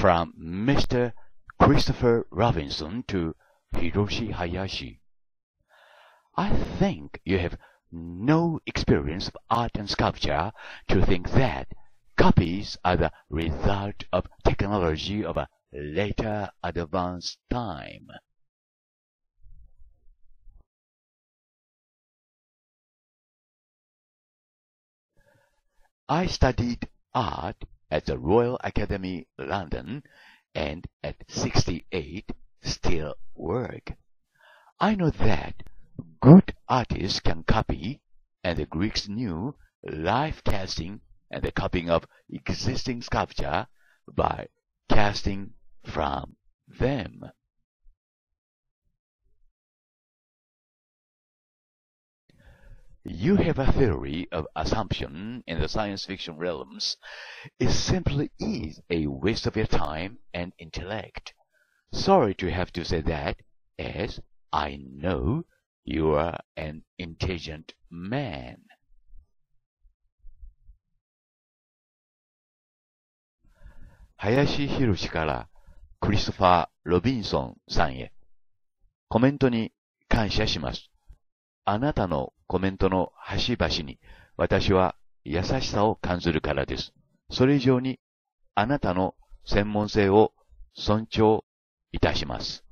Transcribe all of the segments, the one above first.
from Mr. Christopher Robinson to Hiroshi Hayashi. I think you have no experience of art and sculpture to think that copies are the result of technology of a later advanced time. I studied art at the Royal Academy London and at 68 still work. I know that good artists can copy, and the Greeks knew live casting and the copying of existing sculpture by casting from them. you have a theory of assumption in the science fiction realms, it simply is a waste of your time and intellect. Sorry to have to say that, as I know you are an intelligent man. Hayashi あなたのコメントの端々に私は優しさを感じるからです。それ以上にあなたの専門性を尊重いたします。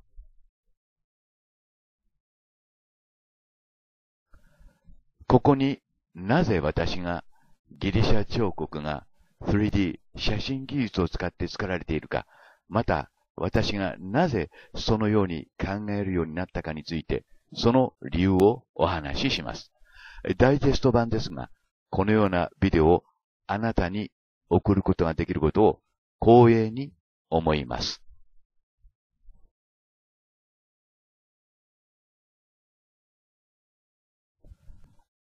ここになぜ私がギリシャ彫刻が 3D 写真技術を使って作られているか、また私がなぜそのように考えるようになったかについてその理由をお話しします。ダイジェスト版ですが、このようなビデオをあなたに送ることができることを光栄に思います。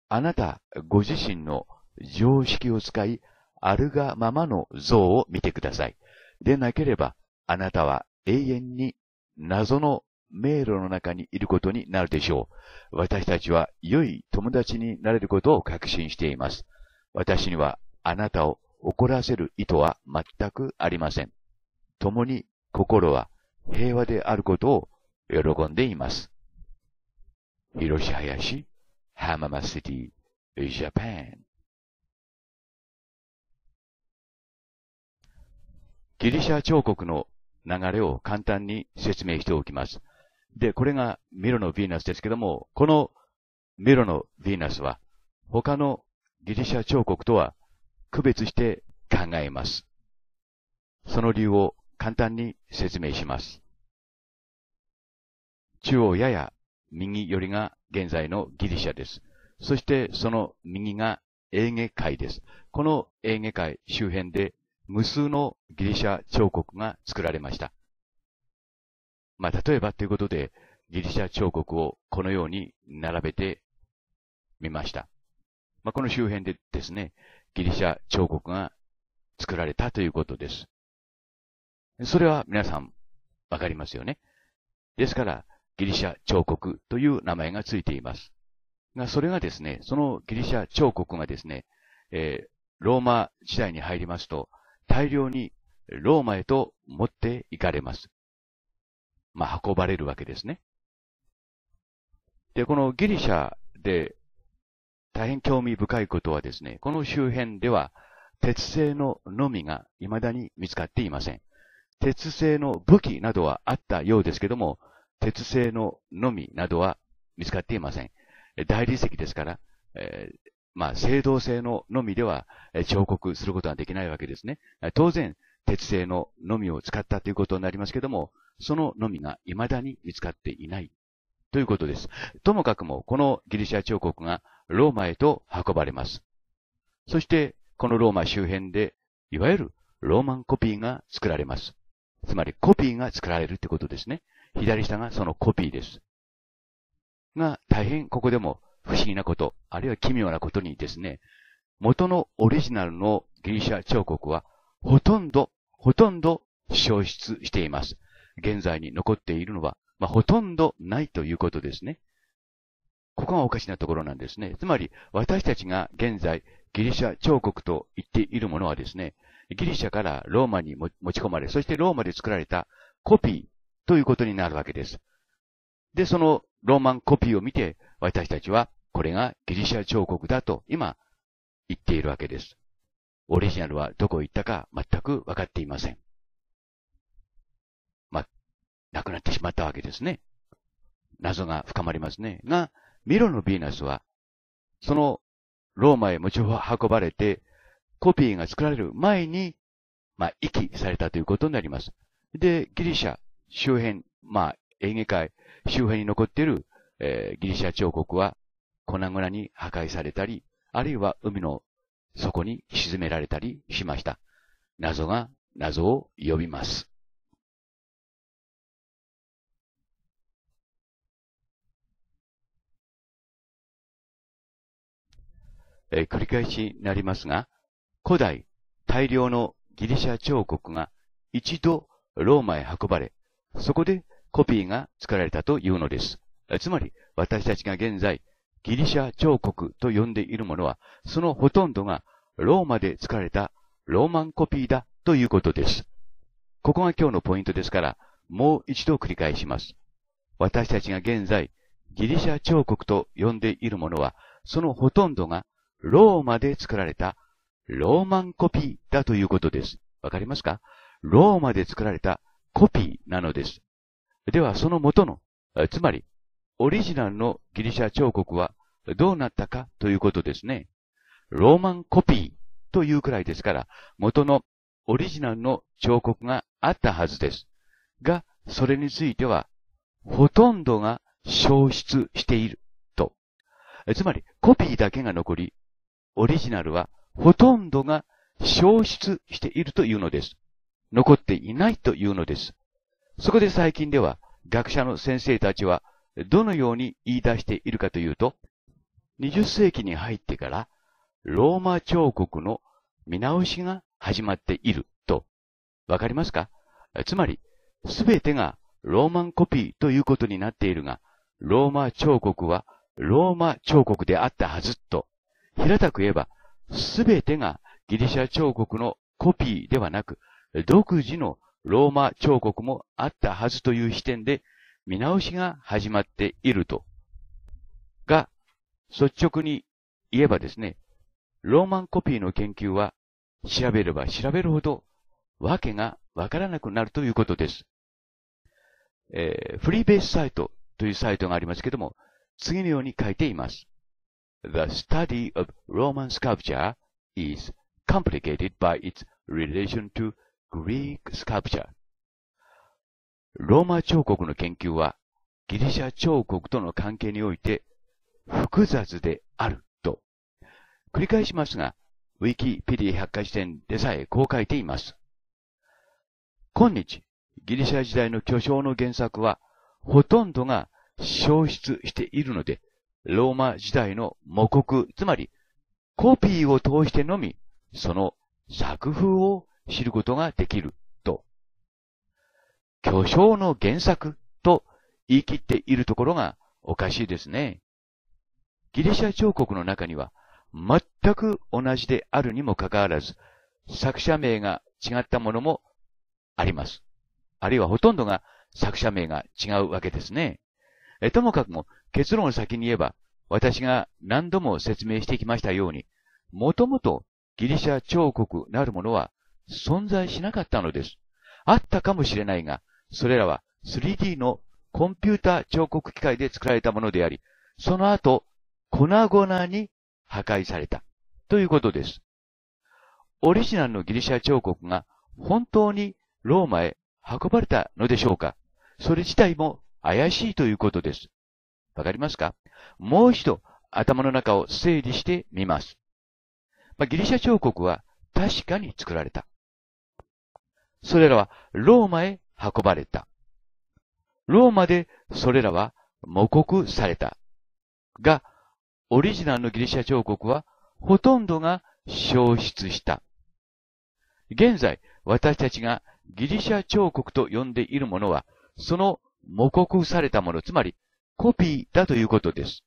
あなたご自身の常識を使い、あるがままの像を見てください。でなければ、あなたは永遠に謎の迷路の中にいることになるでしょう。私たちは良い友達になれることを確信しています。私にはあなたを怒らせる意図は全くありません。共に心は平和であることを喜んでいます。広し林、浜松シティ、ジャパン。ギリシャ彫刻の流れを簡単に説明しておきます。で、これがミロのヴィーナスですけども、このミロのヴィーナスは、他のギリシャ彫刻とは区別して考えます。その理由を簡単に説明します。中央やや右寄りが現在のギリシャです。そしてその右がエーゲ海です。このエーゲ海周辺で無数のギリシャ彫刻が作られました。まあ、例えばということで、ギリシャ彫刻をこのように並べてみました。まあ、この周辺でですね、ギリシャ彫刻が作られたということです。それは皆さんわかりますよね。ですから、ギリシャ彫刻という名前がついています。が、それがですね、そのギリシャ彫刻がですね、えー、ローマ時代に入りますと、大量にローマへと持っていかれます。まあ、運ばれるわけですね。で、このギリシャで大変興味深いことはですね、この周辺では鉄製ののみが未だに見つかっていません。鉄製の武器などはあったようですけども、鉄製ののみなどは見つかっていません。大理石ですから、えー、まあ、青銅製ののみでは彫刻することはできないわけですね。当然、鉄製ののみを使ったということになりますけども、そののみが未だに見つかっていないということです。ともかくも、このギリシャ彫刻がローマへと運ばれます。そして、このローマ周辺で、いわゆるローマンコピーが作られます。つまり、コピーが作られるってことですね。左下がそのコピーです。が、大変ここでも不思議なこと、あるいは奇妙なことにですね、元のオリジナルのギリシャ彫刻はほとんど、ほとんど消失しています。現在に残っているのは、まあ、ほとんどないということですね。ここがおかしなところなんですね。つまり、私たちが現在、ギリシャ彫刻と言っているものはですね、ギリシャからローマに持ち込まれ、そしてローマで作られたコピーということになるわけです。で、そのローマンコピーを見て、私たちはこれがギリシャ彫刻だと今言っているわけです。オリジナルはどこ行ったか全く分かっていません。まあ、亡くなってしまったわけですね。謎が深まりますね。が、ミロのヴィーナスは、そのローマへ持ち運ばれて、コピーが作られる前に、まあ、遺棄されたということになります。で、ギリシャ周辺、まあ、エゲ海周辺に残っている、えー、ギリシャ彫刻は粉々に破壊されたり、あるいは海のそこに沈められたりしました。謎が謎を呼びます。え繰り返しになりますが、古代大量のギリシャ彫刻が一度ローマへ運ばれ、そこでコピーが作られたというのです。つまり、私たちが現在ギリシャ彫刻と呼んでいるものは、そのほとんどがローマで作られたローマンコピーだということです。ここが今日のポイントですから、もう一度繰り返します。私たちが現在、ギリシャ彫刻と呼んでいるものは、そのほとんどがローマで作られたローマンコピーだということです。わかりますかローマで作られたコピーなのです。では、その元の、つまり、オリジナルのギリシャ彫刻はどうなったかということですね。ローマンコピーというくらいですから、元のオリジナルの彫刻があったはずです。が、それについては、ほとんどが消失していると。つまり、コピーだけが残り、オリジナルはほとんどが消失しているというのです。残っていないというのです。そこで最近では、学者の先生たちは、どのように言い出しているかというと、20世紀に入ってからローマ彫刻の見直しが始まっていると、わかりますかつまり、すべてがローマンコピーということになっているが、ローマ彫刻はローマ彫刻であったはずと、平たく言えば、すべてがギリシャ彫刻のコピーではなく、独自のローマ彫刻もあったはずという視点で見直しが始まっていると。が、率直に言えばですね、ローマンコピーの研究は調べれば調べるほどわけがわからなくなるということです。えー、フリーベースサイトというサイトがありますけども、次のように書いています。The study of Roman sculpture is complicated by its relation to Greek sculpture. ローマ彫刻の研究は、ギリシャ彫刻との関係において、複雑であると、繰り返しますが、ウィキペディ百科事典でさえこう書いています。今日、ギリシャ時代の巨匠の原作は、ほとんどが消失しているので、ローマ時代の模国、つまりコピーを通してのみ、その作風を知ることができる巨匠の原作と言い切っているところがおかしいですね。ギリシャ彫刻の中には全く同じであるにもかかわらず、作者名が違ったものもあります。あるいはほとんどが作者名が違うわけですね。えともかくも結論を先に言えば、私が何度も説明してきましたように、もともとギリシャ彫刻なるものは存在しなかったのです。あったかもしれないが、それらは 3D のコンピュータ彫刻機械で作られたものであり、その後、粉々に破壊されたということです。オリジナルのギリシャ彫刻が本当にローマへ運ばれたのでしょうかそれ自体も怪しいということです。わかりますかもう一度頭の中を整理してみます。まあ、ギリシャ彫刻は確かに作られた。それらはローマへ運ばれた。ローマでそれらは模刻された。が、オリジナルのギリシャ彫刻はほとんどが消失した。現在、私たちがギリシャ彫刻と呼んでいるものは、その模刻されたもの、つまりコピーだということです。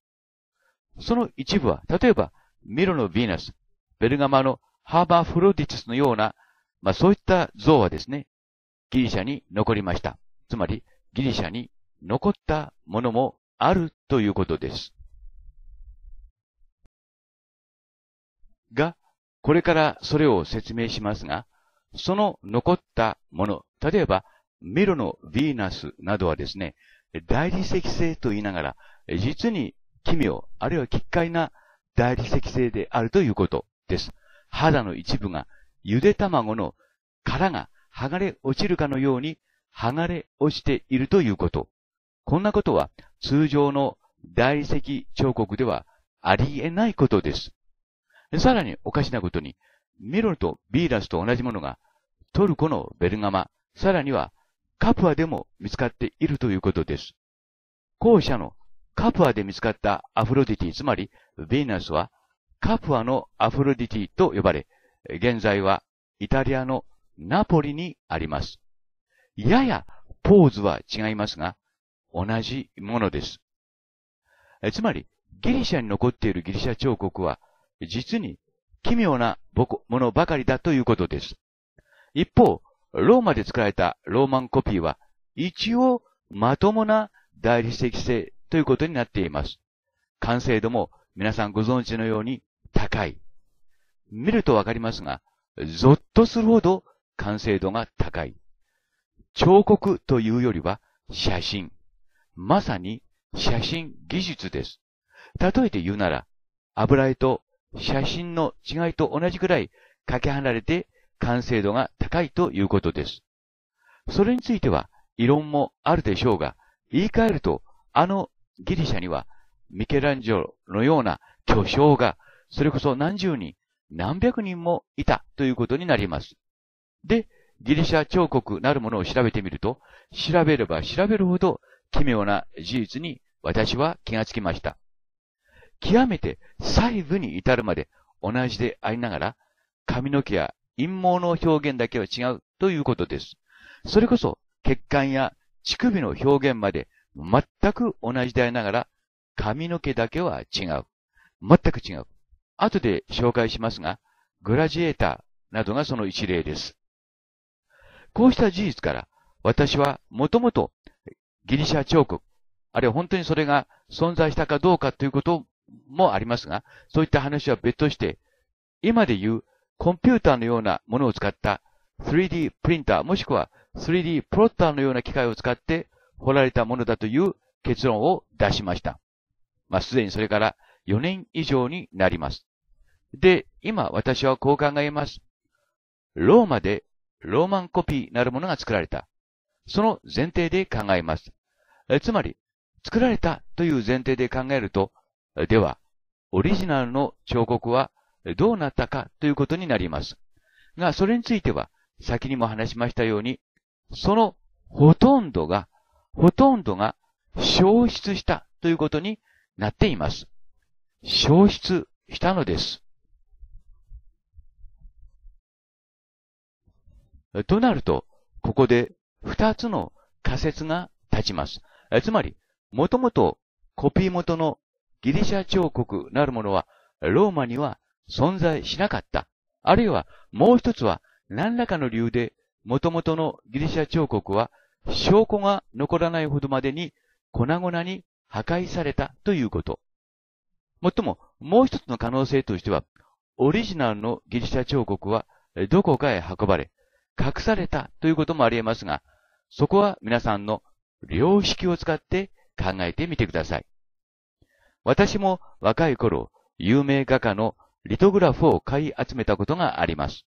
その一部は、例えば、ミロのヴィーナス、ベルガマのハーバーフロディツスのような、まあそういった像はですね、ギリシャに残りました。つまり、ギリシャに残ったものもあるということです。が、これからそれを説明しますが、その残ったもの、例えば、ミロのヴィーナスなどはですね、大理石製と言いながら、実に奇妙、あるいは奇怪な大理石製であるということです。肌の一部が、ゆで卵の殻が剥がれ落ちるかのように剥がれ落ちているということ。こんなことは通常の大理石彫刻ではありえないことです。さらにおかしなことに、ミロとビーラスと同じものがトルコのベルガマ、さらにはカプアでも見つかっているということです。後者のカプアで見つかったアフロディティ、つまりヴィーナスはカプアのアフロディティと呼ばれ、現在はイタリアのナポリにあります。ややポーズは違いますが、同じものです。つまり、ギリシャに残っているギリシャ彫刻は、実に奇妙なものばかりだということです。一方、ローマで作られたローマンコピーは、一応まともな大理石製ということになっています。完成度も皆さんご存知のように高い。見るとわかりますが、ゾッとするほど完成度が高い。彫刻というよりは写真。まさに写真技術です。例えて言うなら、油絵と写真の違いと同じくらいかけ離れて完成度が高いということです。それについては異論もあるでしょうが、言い換えると、あのギリシャにはミケランジェロのような巨匠が、それこそ何十人、何百人もいたということになります。で、ギリシャ彫刻なるものを調べてみると、調べれば調べるほど奇妙な事実に私は気がつきました。極めて細部に至るまで同じでありながら、髪の毛や陰謀の表現だけは違うということです。それこそ血管や乳首の表現まで全く同じでありながら、髪の毛だけは違う。全く違う。後で紹介しますが、グラジエーターなどがその一例です。こうした事実から、私はもともとギリシャ彫刻、あるいは本当にそれが存在したかどうかということもありますが、そういった話は別として、今で言うコンピューターのようなものを使った 3D プリンターもしくは 3D プロッターのような機械を使って掘られたものだという結論を出しました。まあ、すでにそれから4年以上になります。で、今私はこう考えます。ローマでローマンコピーなるものが作られた。その前提で考えます。えつまり、作られたという前提で考えると、では、オリジナルの彫刻はどうなったかということになります。が、それについては、先にも話しましたように、そのほとんどが、ほとんどが消失したということになっています。消失したのです。となると、ここで二つの仮説が立ちます。つまり、もともとコピー元のギリシャ彫刻なるものは、ローマには存在しなかった。あるいは、もう一つは、何らかの理由で、もともとのギリシャ彫刻は、証拠が残らないほどまでに粉々に破壊されたということ。もっとも、もう一つの可能性としては、オリジナルのギリシャ彫刻はどこかへ運ばれ、隠されたということもあり得ますが、そこは皆さんの良識を使って考えてみてください。私も若い頃、有名画家のリトグラフを買い集めたことがあります。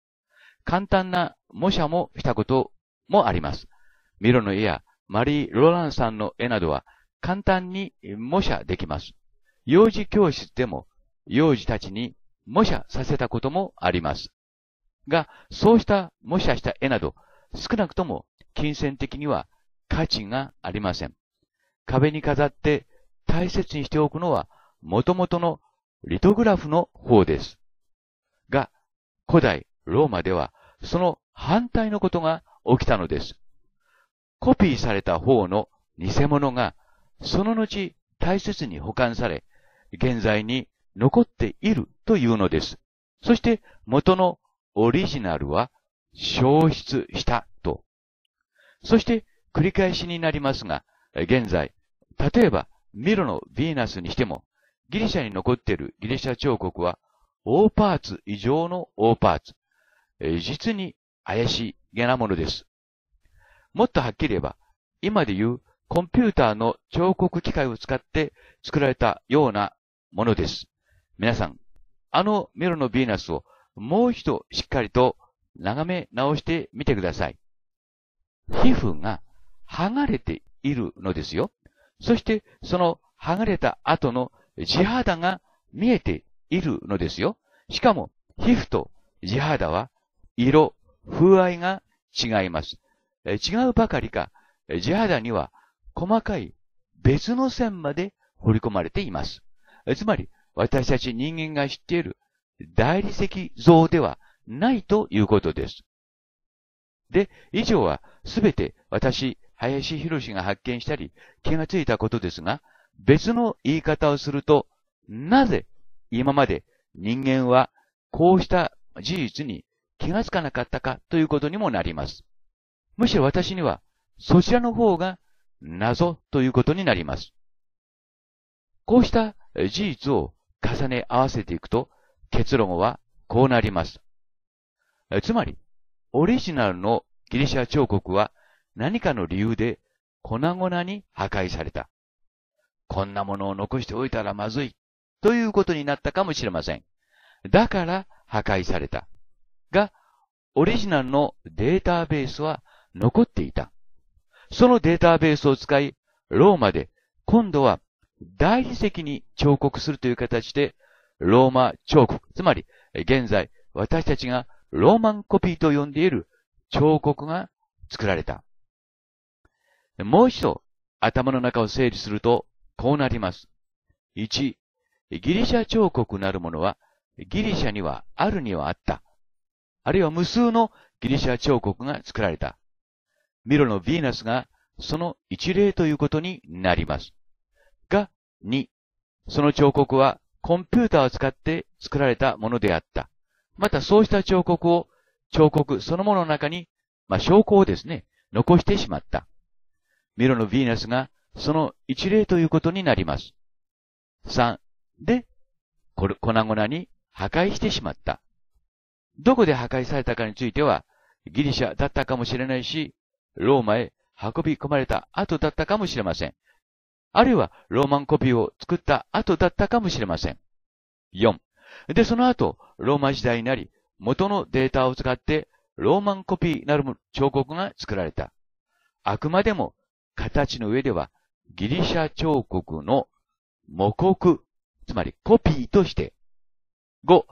簡単な模写もしたこともあります。ミロの絵やマリー・ロランさんの絵などは簡単に模写できます。幼児教室でも幼児たちに模写させたこともあります。が、そうした模写した絵など、少なくとも金銭的には価値がありません。壁に飾って大切にしておくのは、もともとのリトグラフの方です。が、古代ローマでは、その反対のことが起きたのです。コピーされた方の偽物が、その後大切に保管され、現在に残っているというのです。そして元のオリジナルは消失したと。そして繰り返しになりますが、現在、例えばミロのヴィーナスにしても、ギリシャに残っているギリシャ彫刻は、大パーツ以上の大パーツ。実に怪しげなものです。もっとはっきり言えば、今で言うコンピューターの彫刻機械を使って作られたようなものです。皆さん、あのミロのヴィーナスをもう一度しっかりと眺め直してみてください。皮膚が剥がれているのですよ。そしてその剥がれた後の地肌が見えているのですよ。しかも皮膚と地肌は色、風合いが違います。違うばかりか、地肌には細かい別の線まで彫り込まれています。つまり、私たち人間が知っている大理石像ではないということです。で、以上はすべて私、林博士が発見したり気がついたことですが、別の言い方をすると、なぜ今まで人間はこうした事実に気がつかなかったかということにもなります。むしろ私にはそちらの方が謎ということになります。こうした事実を重ね合わせていくと、結論はこうなります。つまり、オリジナルのギリシャ彫刻は何かの理由で粉々に破壊された。こんなものを残しておいたらまずいということになったかもしれません。だから破壊された。が、オリジナルのデータベースは残っていた。そのデータベースを使い、ローマで今度は大理石に彫刻するという形でローマ彫刻、つまり、現在、私たちがローマンコピーと呼んでいる彫刻が作られた。もう一度、頭の中を整理すると、こうなります。1、ギリシャ彫刻なるものは、ギリシャにはあるにはあった。あるいは無数のギリシャ彫刻が作られた。ミロのヴィーナスがその一例ということになります。が、2、その彫刻はコンピューターを使って作られたものであった。またそうした彫刻を、彫刻そのものの中に、まあ、証拠をですね、残してしまった。ミロのヴィーナスがその一例ということになります。3、で、粉々に破壊してしまった。どこで破壊されたかについては、ギリシャだったかもしれないし、ローマへ運び込まれた後だったかもしれません。あるいはローマンコピーを作った後だったかもしれません。4. で、その後、ローマ時代になり、元のデータを使ってローマンコピーなる彫刻が作られた。あくまでも形の上ではギリシャ彫刻の模刻、つまりコピーとして。5.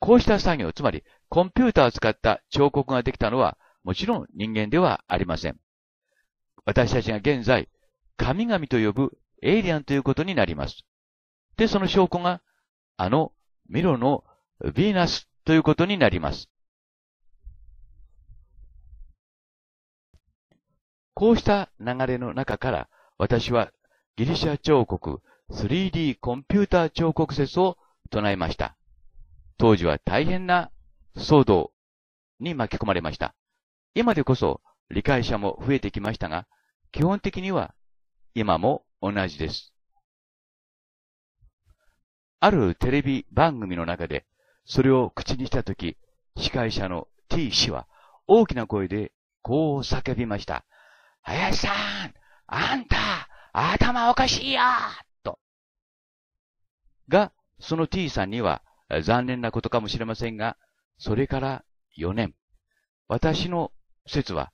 こうした作業、つまりコンピューターを使った彫刻ができたのはもちろん人間ではありません。私たちが現在神々と呼ぶエイリアンということになります。で、その証拠が、あのミロのヴィーナスということになります。こうした流れの中から、私はギリシャ彫刻 3D コンピューター彫刻説を唱えました。当時は大変な騒動に巻き込まれました。今でこそ理解者も増えてきましたが、基本的には今も同じです。あるテレビ番組の中で、それを口にしたとき、司会者の T 氏は大きな声でこう叫びました。林さん、あんた、頭おかしいよと。が、その T さんには残念なことかもしれませんが、それから4年、私の説は、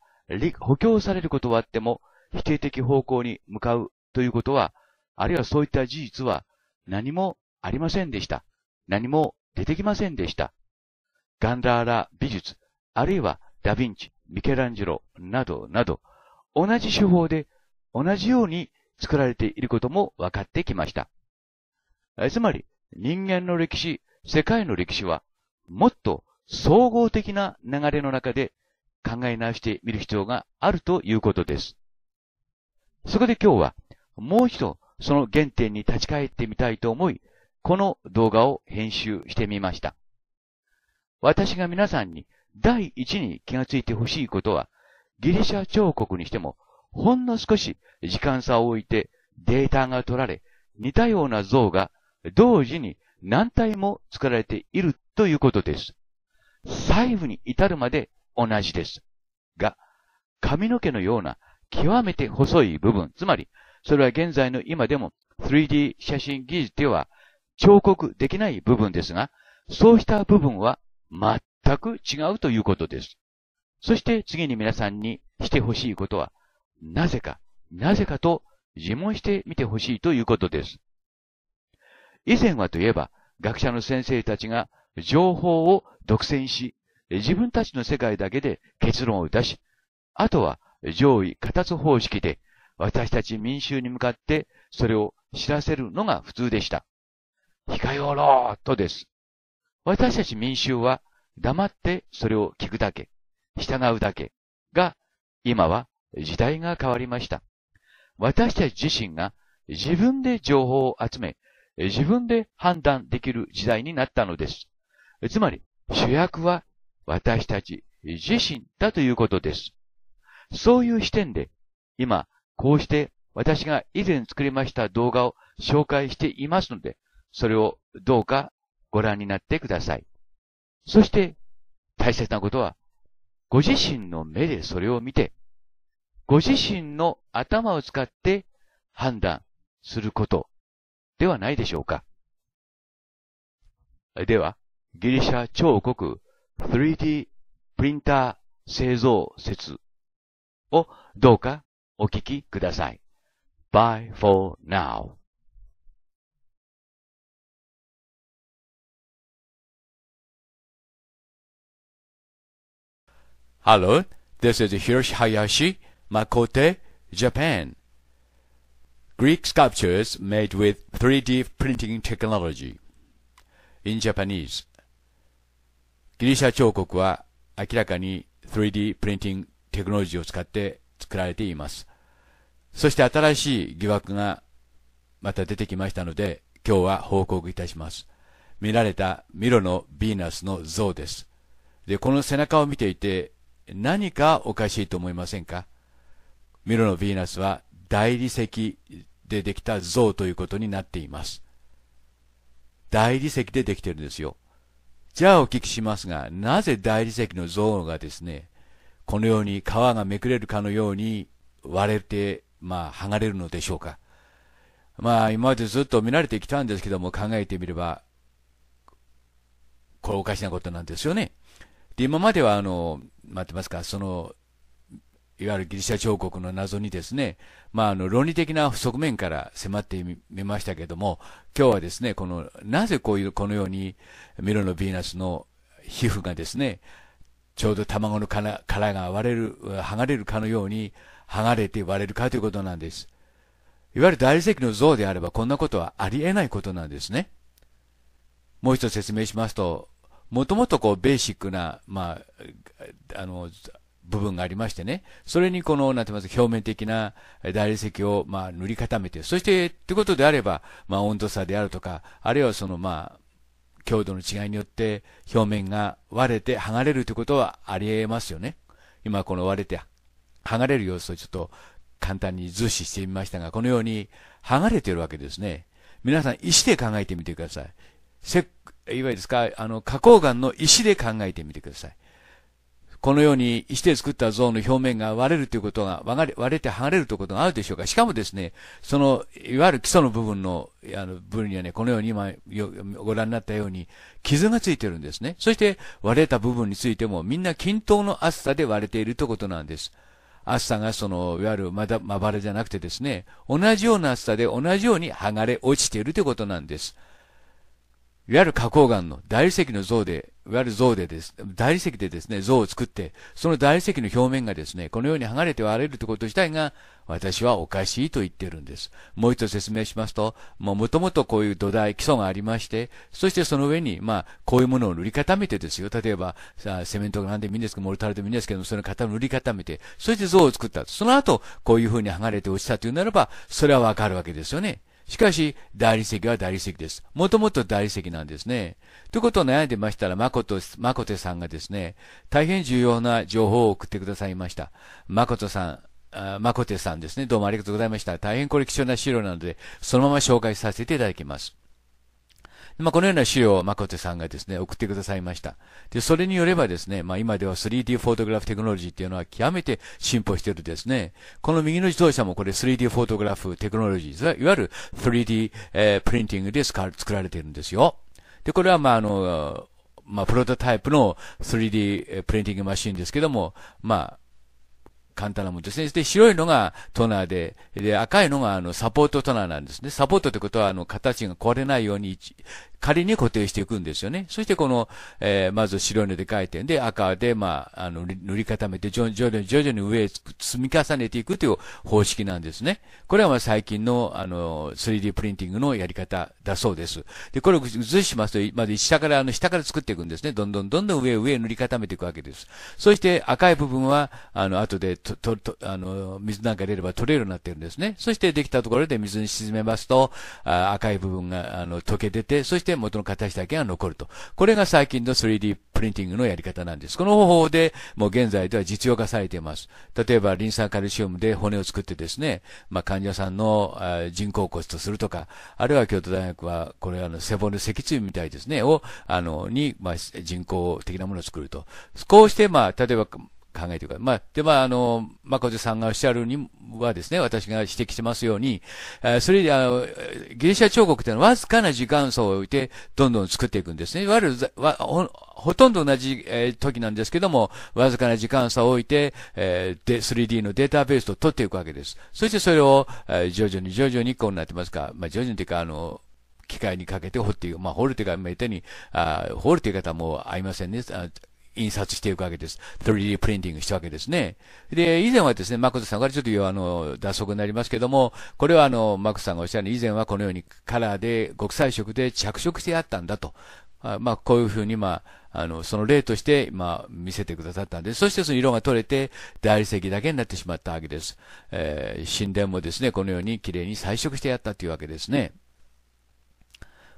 補強されることはあっても、否定的方向に向かうということは、あるいはそういった事実は何もありませんでした。何も出てきませんでした。ガンダーラ美術、あるいはダヴィンチ、ミケランジェロなどなど、同じ手法で同じように作られていることも分かってきました。つまり、人間の歴史、世界の歴史は、もっと総合的な流れの中で考え直してみる必要があるということです。そこで今日は、もう一度、その原点に立ち返ってみたいと思い、この動画を編集してみました。私が皆さんに第一に気がついてほしいことは、ギリシャ彫刻にしても、ほんの少し時間差を置いてデータが取られ、似たような像が同時に何体も作られているということです。細部に至るまで同じです。が、髪の毛のような極めて細い部分、つまり、それは現在の今でも 3D 写真技術では彫刻できない部分ですが、そうした部分は全く違うということです。そして次に皆さんにしてほしいことは、なぜか、なぜかと自問してみてほしいということです。以前はといえば、学者の先生たちが情報を独占し、自分たちの世界だけで結論を出し、あとは上位過達方式で、私たち民衆に向かってそれを知らせるのが普通でした。控えおろうとです。私たち民衆は黙ってそれを聞くだけ、従うだけが、今は時代が変わりました。私たち自身が自分で情報を集め、自分で判断できる時代になったのです。つまり、主役は私たち自身だということです。そういう視点で、今、こうして私が以前作りました動画を紹介していますので、それをどうかご覧になってください。そして、大切なことは、ご自身の目でそれを見て、ご自身の頭を使って判断することではないでしょうか。では、ギリシャ超国 3D プリンター製造説をどうかお聞きください。Bye for now. Hello, this is Hiroshi Hayashi, Makote, Japan. Greek sculptures made with 3D printing technology. In Japanese. ギリシャ彫刻は明らかに 3D printing. テクノロジーを使って作られています。そして新しい疑惑がまた出てきましたので、今日は報告いたします。見られたミロのヴィーナスの像です。で、この背中を見ていて何かおかしいと思いませんかミロのヴィーナスは大理石でできた像ということになっています。大理石でできてるんですよ。じゃあお聞きしますが、なぜ大理石の像がですね、このように皮がめくれるかのように割れて、まあ、剥がれるのでしょうか。まあ、今までずっと見られてきたんですけども、考えてみれば、これおかしなことなんですよね。で、今までは、あの、待ってますか、その、いわゆるギリシャ彫刻の謎にですね、まあ、あの、論理的な側面から迫ってみましたけども、今日はですね、この、なぜこういう、このように、ミロのヴィーナスの皮膚がですね、ちょうど卵の殻が割れる、剥がれるかのように、剥がれて割れるかということなんです。いわゆる大理石の像であれば、こんなことはありえないことなんですね。もう一つ説明しますと、もともとこう、ベーシックな、まあ、あの、部分がありましてね、それにこの、なんて言います表面的な大理石を、まあ、塗り固めて、そして、ということであれば、まあ、温度差であるとか、あるいはその、まあ、強度の違いによって表面が割れて剥がれるということはありえますよね。今この割れて剥がれる様子をちょっと簡単に図示してみましたが、このように剥がれているわけですね。皆さん石で考えてみてください。せいわゆるですか、あの、花崗岩の石で考えてみてください。このように石で作った像の表面が割れるということが、割れて剥がれるということがあるでしょうか。しかもですね、その、いわゆる基礎の部分の、あの、部分にはね、このように今ご覧になったように、傷がついてるんですね。そして割れた部分についても、みんな均等の厚さで割れているということなんです。厚さがその、いわゆるまだ、まばらじゃなくてですね、同じような厚さで同じように剥がれ落ちているということなんです。いわゆる花崗岩の大理石の像で、いわゆる像でです、大理石でですね、像を作って、その大理石の表面がですね、このように剥がれて割れるということ自体が、私はおかしいと言ってるんです。もう一度説明しますと、もう元々こういう土台、基礎がありまして、そしてその上に、まあ、こういうものを塗り固めてですよ。例えば、さあ、セメントが何でもいいんですけど、モルタルでもいいんですけども、その型を塗り固めて、そして像を作った。その後、こういう風に剥がれて落ちたというならば、それはわかるわけですよね。しかし、大理石は大理石です。もともと大理石なんですね。ということを悩んでましたら、まこと、まことさんがですね、大変重要な情報を送ってくださいました。まことさん、まこてさんですね。どうもありがとうございました。大変これ貴重な資料なので、そのまま紹介させていただきます。まあ、このような資料をマコテさんがですね、送ってくださいました。で、それによればですね、まあ、今では 3D フォトグラフテクノロジーっていうのは極めて進歩しているですね。この右の自動車もこれ 3D フォトグラフテクノロジー、いわゆる 3D、えー、プリンティングで作られているんですよ。で、これはまあ、あの、まあ、プロトタイプの 3D プリンティングマシンですけども、まあ、簡単なもも女性で、白いのがトナーで、で、赤いのがあの、サポートトナーなんですね。サポートってことは、あの、形が壊れないように、仮に固定していくんですよね。そしてこの、えー、まず白いので書いて、で赤で、まあ、あの、塗り固めて、徐々に徐々に上へ積み重ねていくという方式なんですね。これはまあ最近の、あの、3D プリンティングのやり方だそうです。で、これをずしますと、まず下から、あの、下から作っていくんですね。どんどんどんどん上へ上へ塗り固めていくわけです。そして赤い部分は、あの、後でと、と、と、あの、水なんか入れれば取れるようになってるんですね。そしてできたところで水に沈めますと、あ赤い部分が、あの、溶け出て、そして元の形だけが残ると。これが最近の 3D プリンティングのやり方なんです。この方法でもう現在では実用化されています。例えばリン酸カルシウムで骨を作ってですね、まあ、患者さんの人工骨とするとか、あるいは京都大学はこれあの背骨脊椎みたいですね、を、あの、に、まあ、人工的なものを作ると。こうして、まあ、例えば、考えてください。まあ、で、まあ、あの、誠さんがおっしゃるにはですね、私が指摘してますように、えそれで、あの、ギリシャ彫刻ってのはわずかな時間層を置いて、どんどん作っていくんですね。いわゆる、ほほとんど同じ、え時なんですけども、わずかな時間差を置いて、えー、で、3D のデータベースを取っていくわけです。そしてそれを、え徐々に徐々にこうなってますか、まあ、徐々にというか、あの、機械にかけて掘っていく。まあ、掘るというか、めったに、あ掘るという方も合いませんね。印刷していくわけです。3D プリンティングしたわけですね。で、以前はですね、マクドさんからちょっとあの、脱足になりますけども、これはあの、マクさんがおっしゃる以前はこのようにカラーで、極彩色で着色してあったんだと。あまあ、こういうふうに、まあ、あの、その例として、まあ、見せてくださったんでそしてその色が取れて、大理石だけになってしまったわけです。えー、神殿もですね、このように綺麗に彩色してやったというわけですね。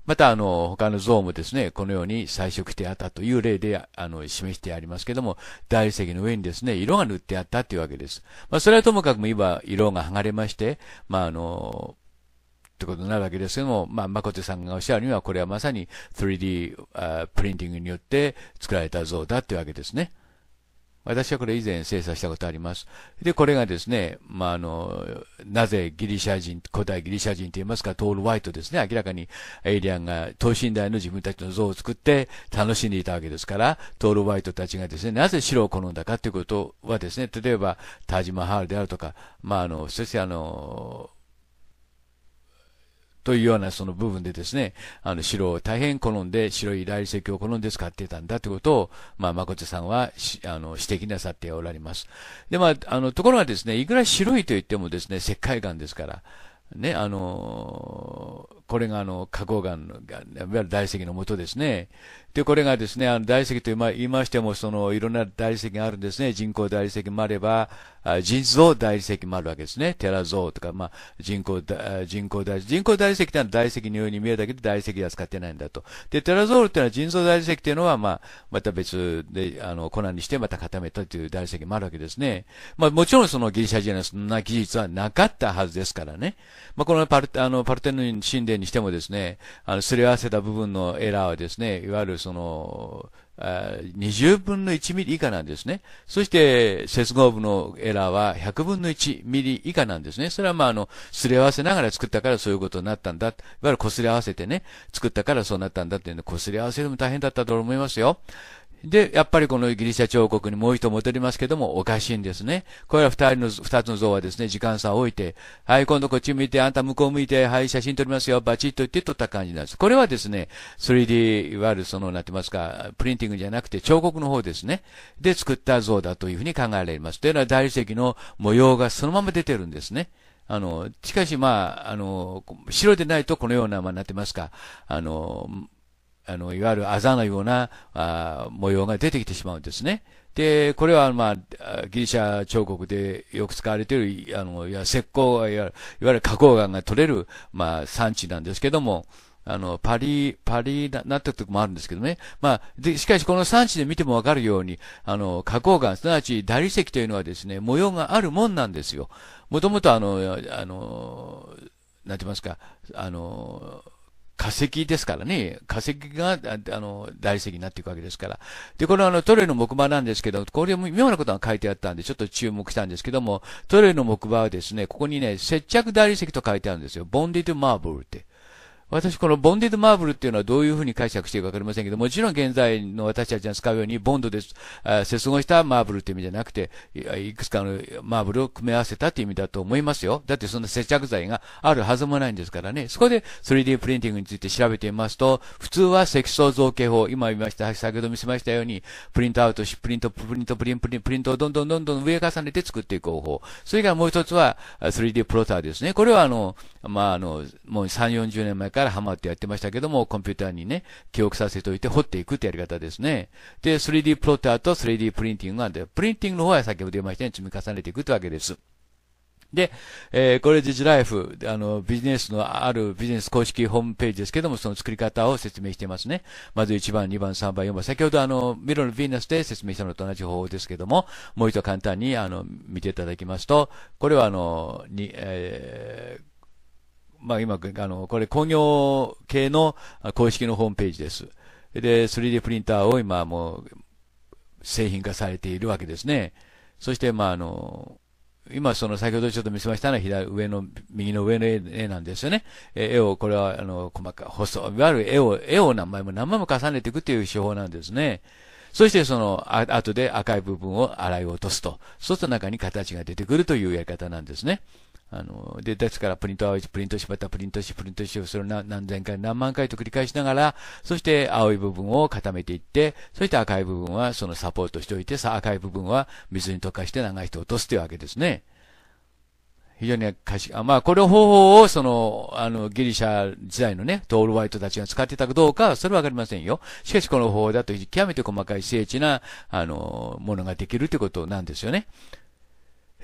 また、あの、他の像もですね、このように彩色してあったという例で、あの、示してありますけども、大理石の上にですね、色が塗ってあったというわけです。まあ、それはともかくも今、色が剥がれまして、まあ、あの、ってことになるわけですけども、まあ、誠さんがおっしゃるには、これはまさに 3D プリンティングによって作られた像だってわけですね。私はこれ以前精査したことあります。で、これがですね、まあ、あの、なぜギリシャ人、古代ギリシャ人と言いますか、トール・ワイトですね、明らかにエイリアンが等身大の自分たちの像を作って楽しんでいたわけですから、トール・ワイトたちがですね、なぜ白を好んだかということはですね、例えば、タ島ジマハールであるとか、まあ、あの、そしてあの、というようなその部分でですね、あの、白を大変好んで、白い大理石を好んで使ってたんだということを、まあ、誠さんは、あの、指摘なさっておられます。で、まあ、あの、ところがですね、いくら白いと言ってもですね、石灰岩ですから、ね、あのーこれがあの花崗岩の、いわゆる大石のもとですね。で、これがですね、あの大石と言いましても、そのいろんな大石があるんですね。人工大石もあれば、人造大石もあるわけですね。テラゾとか、まあ、人工大、人工大石。人工大石ってのは大石のように見えるだけで大石は使ってないんだと。で、テラゾっていうのは人造大石っていうのは、まあ、また別で、あの、粉にしてまた固めたという大石もあるわけですね。まあ、もちろんそのギリシャ人のそんな技術はなかったはずですからね。まあ、このパル、あの、パルテノン神殿にしてもですね、あの、すり合わせた部分のエラーはですね、いわゆるその、20分の1ミリ以下なんですね。そして、接合部のエラーは100分の1ミリ以下なんですね。それはまあ、あの、すり合わせながら作ったからそういうことになったんだ。いわゆる擦り合わせてね、作ったからそうなったんだっていうの、擦り合わせるのも大変だったと思いますよ。で、やっぱりこのギリシャ彫刻にもう一度戻りますけども、おかしいんですね。これは二人の、二つの像はですね、時間差を置いて、はい、今度こっち向いて、あんた向こう向いて、はい、写真撮りますよ、バチッと言って撮った感じなんです。これはですね、3D、いわゆるその、なってますか、プリンティングじゃなくて彫刻の方ですね。で、作った像だというふうに考えられます。というのは、大理石の模様がそのまま出てるんですね。あの、しかし、まあ、あの、白でないとこのような、まあ、なってますか、あの、あの、いわゆるあざのようなあ模様が出てきてしまうんですね。で、これは、まあ、ギリシャ彫刻でよく使われている、あの、いや石膏が、いわゆる花崗岩が取れる、まあ、産地なんですけども、あの、パリ、パリな、なったとこもあるんですけどね。まあ、で、しかしこの産地で見てもわかるように、あの、花崗岩、すなわち大理石というのはですね、模様があるもんなんですよ。もともとあの、あの、なんて言いますか、あの、化石ですからね、化石が、あの、大理石になっていくわけですから。で、これはあの、トレイの木馬なんですけど、これも妙なことが書いてあったんで、ちょっと注目したんですけども、トレイの木馬はですね、ここにね、接着大理石と書いてあるんですよ。ボンディとマーブルって。私このボンディドマーブルっていうのはどういうふうに解釈していいかわかりませんけど、もちろん現在の私たちが使うようにボンドです、あ接合したマーブルっていう意味じゃなくて、いくつかのマーブルを組み合わせたっていう意味だと思いますよ。だってそんな接着剤があるはずもないんですからね。そこで 3D プリンティングについて調べてみますと、普通は積層造形法、今言いました、先ほど見せましたように、プリントアウトし、プリント、プリント、プリンプリンプリントをどんどんどんどん上重ねて作っていく方法。それからもう一つは 3D プロターですね。これはあの、まあ、あの、もう3、40年前からからハマってやってましたけども、コンピューターにね、記憶させておいて掘っていくってやり方ですね。で、3D プロッターと 3D プリンティングがあって、プリンティングの方は先ほど言いましたように積み重ねていくってわけです。で、えー、れでッジライフ、あの、ビジネスのあるビジネス公式ホームページですけども、その作り方を説明していますね。まず1番、2番、3番、4番。先ほどあの、ミロのヴィーナスで説明したのと同じ方法ですけども、もう一度簡単にあの、見ていただきますと、これはあの、に、えーまあ今、あの、これ工業系の公式のホームページです。で、3D プリンターを今もう製品化されているわけですね。そして、まああの、今その先ほどちょっと見せましたのは左上の、右の上の絵なんですよね。え、絵を、これはあの、細か、細、いわゆる絵を、絵を何枚も何枚も重ねていくという手法なんですね。そしてその、あ、後で赤い部分を洗い落とすと。そうすると中に形が出てくるというやり方なんですね。あの、で、ですから、プリントアウト、プリントし、またプリントし、プリントし、それを何千回、何万回と繰り返しながら、そして青い部分を固めていって、そして赤い部分はそのサポートしておいて、さ赤い部分は水に溶かして流して落とすというわけですね。非常にかし、まあ、この方法を、その、あの、ギリシャ時代のね、トールワイトたちが使ってたかどうかは、それはわかりませんよ。しかし、この方法だと、極めて細かい精緻な、あの、ものができるということなんですよね。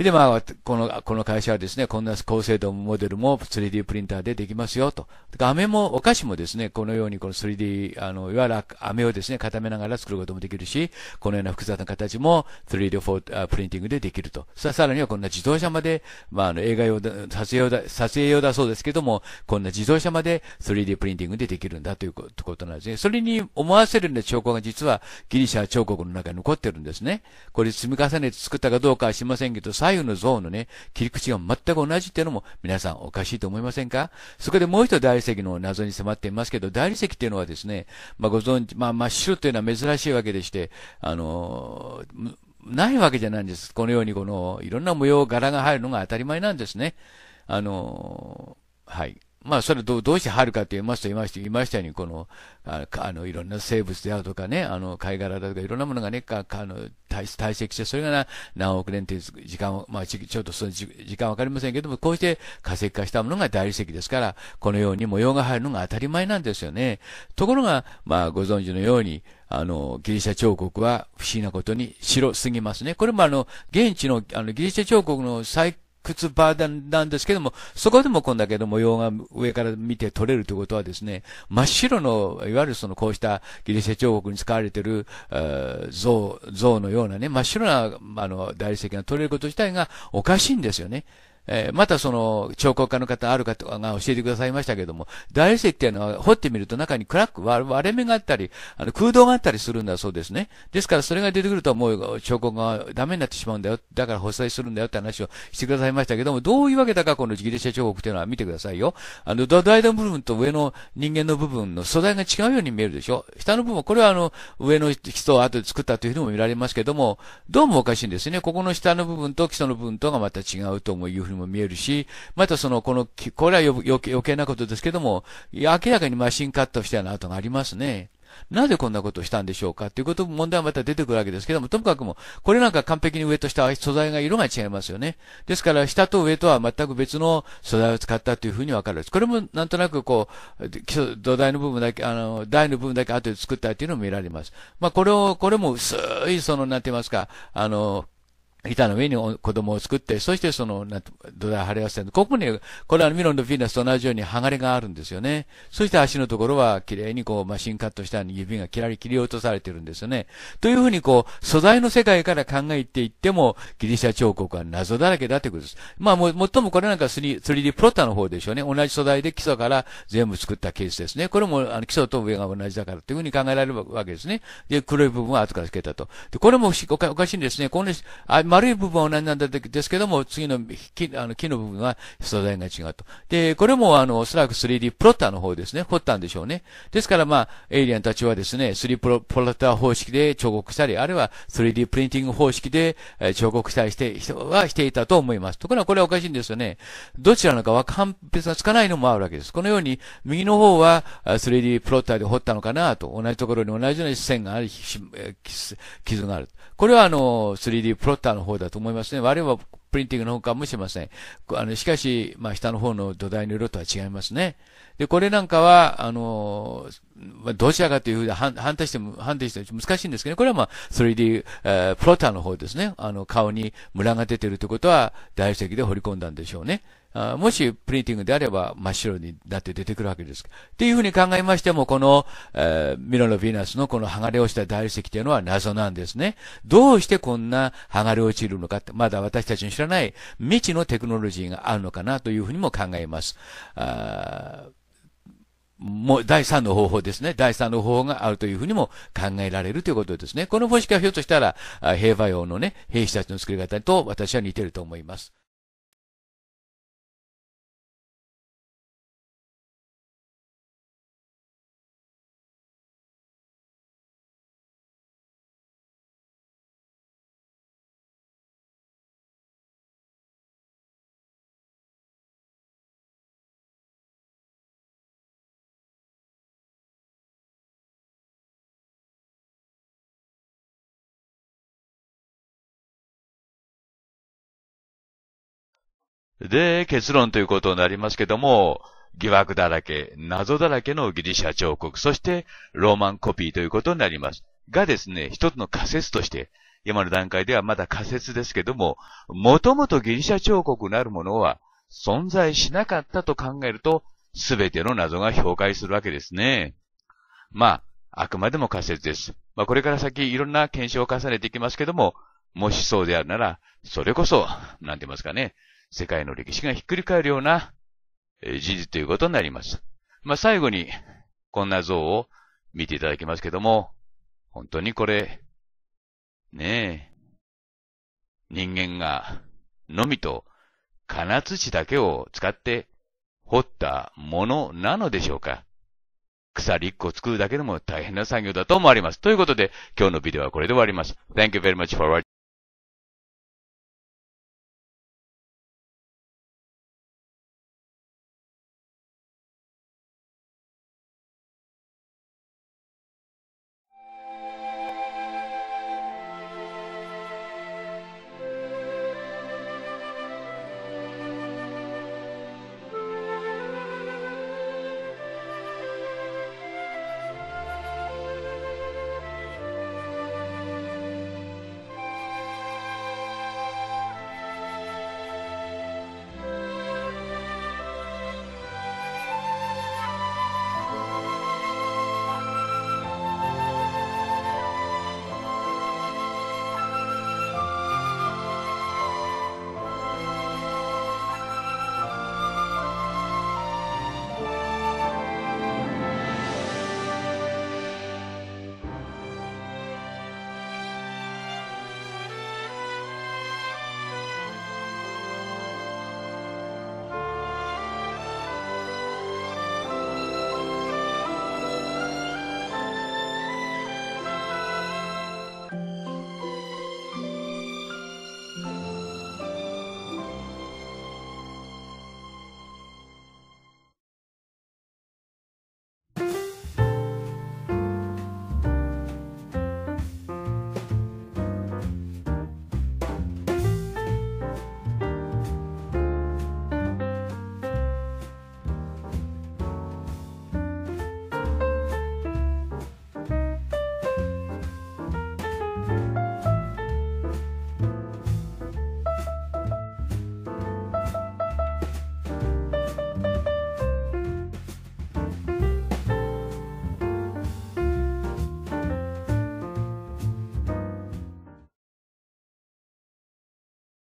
でまあ、この、この会社はですね、こんな高精度モデルも 3D プリンターでできますよと。飴も、お菓子もですね、このようにこの 3D、あの、いわゆる飴をですね、固めながら作ることもできるし、このような複雑な形も 3D フォプリンティングでできると。さ、さらにはこんな自動車まで、まあ、あの、映画用だ、撮影用だ、撮影用だそうですけども、こんな自動車まで 3D プリンティングでできるんだということなんですね。それに思わせるような兆候が実はギリシャ彫刻の中に残ってるんですね。これ積み重ねて作ったかどうかはしませんけど、左右の像のね、切り口が全く同じっていうのも皆さんおかしいと思いませんかそこでもう一つ大理石の謎に迫っていますけど、大理石っていうのはですね、まあ、ご存知、まあ、真っ白ていうのは珍しいわけでして、あのー、ないわけじゃないんです。このようにこの、いろんな模様、柄が入るのが当たり前なんですね。あのはい。まあ、それどどうして入るかって言いますと、言いました言いましたように、この、ああの、いろんな生物であるとかね、あの、貝殻だとか、いろんなものがね、か、かあの、堆積して、それがな何億年という時間を、まあち、ちょっとその時間わかりませんけども、こうして化石化したものが大理石ですから、このように模様が入るのが当たり前なんですよね。ところが、まあ、ご存知のように、あの、ギリシャ彫刻は不思議なことに白すぎますね。これもあの、現地の、あの、ギリシャ彫刻の最靴場なんですけども、そこでもこんだけの模様が上から見て取れるということはですね、真っ白の、いわゆるそのこうしたギリシャ彫刻に使われている、像、像のようなね、真っ白な、あの、大理石が取れること自体がおかしいんですよね。えー、またその、彫刻家の方、ある方が教えてくださいましたけども、大理石っていうのは掘ってみると中にクラック、割れ目があったり、あの空洞があったりするんだそうですね。ですからそれが出てくるともう彫刻がダメになってしまうんだよ。だから発災するんだよって話をしてくださいましたけども、どういうわけだかこのギリシャ彫刻っていうのは見てくださいよ。あの、土台の部分と上の人間の部分の素材が違うように見えるでしょ。下の部分これはあの、上の人を後で作ったというふうにも見られますけども、どうもおかしいんですね。ここの下の部分と基礎の部分とがまた違うと思うふうににも見えるし、またその、この、これは余計なことですけども、明らかにマシンカットしたような跡がありますね。なぜこんなことをしたんでしょうかということも問題はまた出てくるわけですけども、ともかくも、これなんか完璧に上と下は素材が色が違いますよね。ですから、下と上とは全く別の素材を使ったというふうにわかるです。これもなんとなくこう、土台の部分だけ、あの、台の部分だけ後で作ったというのも見られます。まあ、これを、これも薄い、その、なんて言いますか、あの、板の上に子供を作って、そしてその、土台を張り合わせる。ここに、これはミロンのヴィーナスと同じように剥がれがあるんですよね。そして足のところは綺麗にこう、マシンカットしたように指がキラリ切り落とされてるんですよね。というふうにこう、素材の世界から考えていっても、ギリシャ彫刻は謎だらけだということです。まあも、もっともこれなんか 3D プロッターの方でしょうね。同じ素材で基礎から全部作ったケースですね。これも、あの、基礎と上が同じだからというふうに考えられるわけですね。で、黒い部分は後から付けたと。で、これもおかしいんですね。この、あ、ま丸い部分は同じなんですけども、次の木あの木の部分は素材が違うと。で、これもあの、おそらく 3D プロッターの方ですね、掘ったんでしょうね。ですからまあ、エイリアンたちはですね、3D プロプロッター方式で彫刻したり、あるいは 3D プリンティング方式で、え彫刻したりして、人はしていたと思います。ところがこれはおかしいんですよね。どちらのかは判別がつかないのもあるわけです。このように、右の方は 3D プロッターで掘ったのかなと、同じところに同じような線があり、傷がある。これはあの、3D プロッターの方だと思いますね。我るはプリンティングの方かもしれません。あのしかし、まあ、下の方の土台の色とは違いますね。で、これなんかは、あの、どちらかというふうで判定しても、判定しても難しいんですけど、ね、これはまあ 3D、えー、プロターの方ですね。あの、顔にムラが出てるということは、大理石で彫り込んだんでしょうね。あもしプリンティングであれば真っ白になって出てくるわけです。っていうふうに考えましても、この、えー、ミロのヴィーナスのこの剥がれ落ちた大理石っていうのは謎なんですね。どうしてこんな剥がれ落ちるのかって、まだ私たちの知らない未知のテクノロジーがあるのかなというふうにも考えます。あもう第3の方法ですね。第3の方法があるというふうにも考えられるということですね。この方式はひょっとしたら、平和用のね、兵士たちの作り方と私は似てると思います。で、結論ということになりますけども、疑惑だらけ、謎だらけのギリシャ彫刻、そしてローマンコピーということになります。がですね、一つの仮説として、今の段階ではまだ仮説ですけども、もともとギリシャ彫刻なるものは存在しなかったと考えると、すべての謎が評価するわけですね。まあ、あくまでも仮説です。まあ、これから先いろんな検証を重ねていきますけども、もしそうであるなら、それこそ、なんて言いますかね、世界の歴史がひっくり返るような、え事実ということになります。まあ、最後に、こんな像を見ていただきますけども、本当にこれ、ねえ、人間が、のみと、金槌だけを使って掘ったものなのでしょうか鎖1個作るだけでも大変な作業だと思われます。ということで、今日のビデオはこれで終わります。Thank you very much for watching.